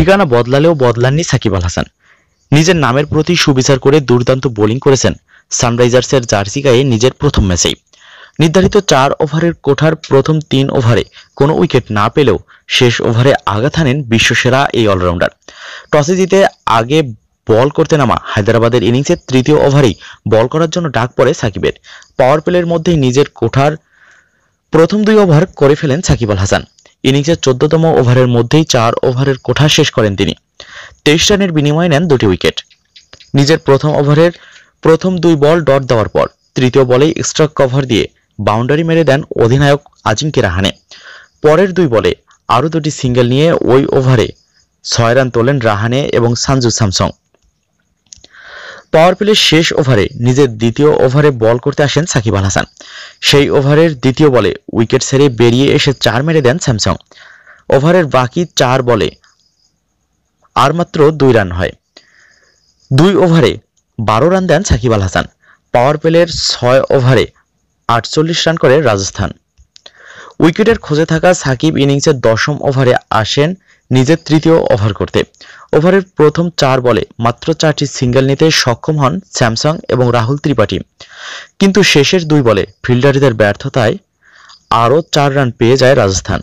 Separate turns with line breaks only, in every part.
ঠিকানা বদলালেও বদলাননি সাকিব আল হাসান নিজের নামের প্রতি সুবিচার করে দুর্দান্ত বোলিং করেছেন সানরাইজার্সের জার্সি গায়ে নিজের প্রথম ম্যাচেই নির্ধারিত চার ওভারের কোঠার প্রথম তিন ওভারে কোনো উইকেট না পেলেও শেষ ওভারে আঘাত হানেন বিশ্বসেরা এই অলরাউন্ডার টসে জিতে আগে বল করতে নামা হায়দ্রাবাদের ইনিংসের তৃতীয় ওভারেই বল করার জন্য ডাক পড়ে সাকিবের পাওয়ার প্লের মধ্যেই নিজের কোঠার প্রথম দুই ওভার করে ফেলেন সাকিব আল হাসান ইনিংসের চোদ্দতম ওভারের মধ্যেই চার ওভারের কোঠা শেষ করেন তিনি তেইশ রানের বিনিময়ে নেন দুটি উইকেট নিজের প্রথম ওভারের প্রথম দুই বল ডট দেওয়ার পর তৃতীয় বলে এক্সট্রা কভার দিয়ে বাউন্ডারি মেরে দেন অধিনায়ক আজিঙ্কি রাহানে পরের দুই বলে আরও দুটি সিঙ্গেল নিয়ে ওই ওভারে ছয় রান তোলেন রাহানে এবং সানজু স্যামসং পাওয়ার প্লের শেষ ওভারে নিজের দ্বিতীয় ওভারে বল করতে আসেন সাকিব আল হাসান সেই ওভারের দ্বিতীয় বলে উইকেট সেরে বেরিয়ে এসে চার মেরে দেন স্যামসং ওভারের বাকি চার বলে আর মাত্র দুই রান হয় দুই ওভারে বারো রান দেন সাকিব আল হাসান পাওয়ার প্লের ছয় ওভারে আটচল্লিশ রান করে রাজস্থান উইকেটের খোঁজে থাকা সাকিব ইনিংসের দশম ওভারে আসেন নিজের তৃতীয় ওভার করতে ওভারের প্রথম চার বলে মাত্র চারটি সিঙ্গেল নিতে সক্ষম হন স্যামসাং এবং রাহুল ত্রিপাঠী কিন্তু শেষের দুই বলে ফিল্ডারদের ব্যর্থতায় আরও চার রান পেয়ে যায় রাজস্থান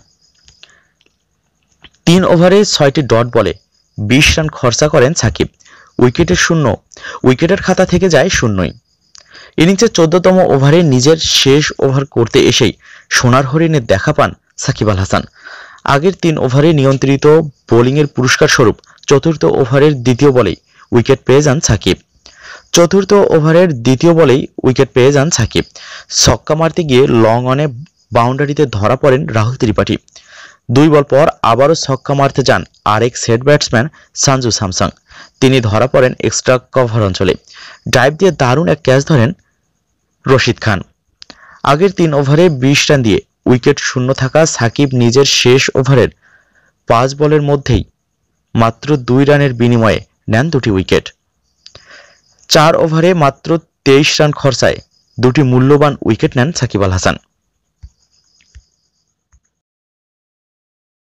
তিন ওভারে ছয়টি ডট বলে বিশ রান খরচা করেন সাকিব উইকেটের শূন্য উইকেটের খাতা থেকে যায় শূন্যই ইনিংসের চোদ্দতম ওভারে নিজের শেষ ওভার করতে এসেই সোনার হরিণের দেখা পান সাকিব আল হাসান আগের তিন ওভারে নিয়ন্ত্রিত বোলিংয়ের পুরস্কার স্বরূপ চতুর্থ ওভারের দ্বিতীয় বলেই উইকেট পেয়ে যান সাকিব চতুর্থ ওভারের দ্বিতীয় বলেই উইকেট পেয়ে যান সাকিব ছক্কা মারতে গিয়ে লং অনে বাউন্ডারিতে ধরা পড়েন রাহুল ত্রিপাঠী দুই বল পর আবারও ছক্কা মারতে যান আরেক সেট ব্যাটসম্যান সানজু স্যামসাং তিনি ধরা পড়েন এক্সট্রা কভার অঞ্চলে ডাইভ দিয়ে দারুণ এক ক্যাচ ধরেন রশিদ খান আগের তিন ওভারে বিশ রান দিয়ে উইকেট শূন্য থাকা সাকিব নিজের শেষ ওভারের পাঁচ বলের মধ্যেই মাত্র দুই রানের বিনিময়ে নেন দুটি উইকেট চার ওভারে মাত্র তেইশ রান খরচায় দুটি মূল্যবান উইকেট নেন সাকিব আল হাসান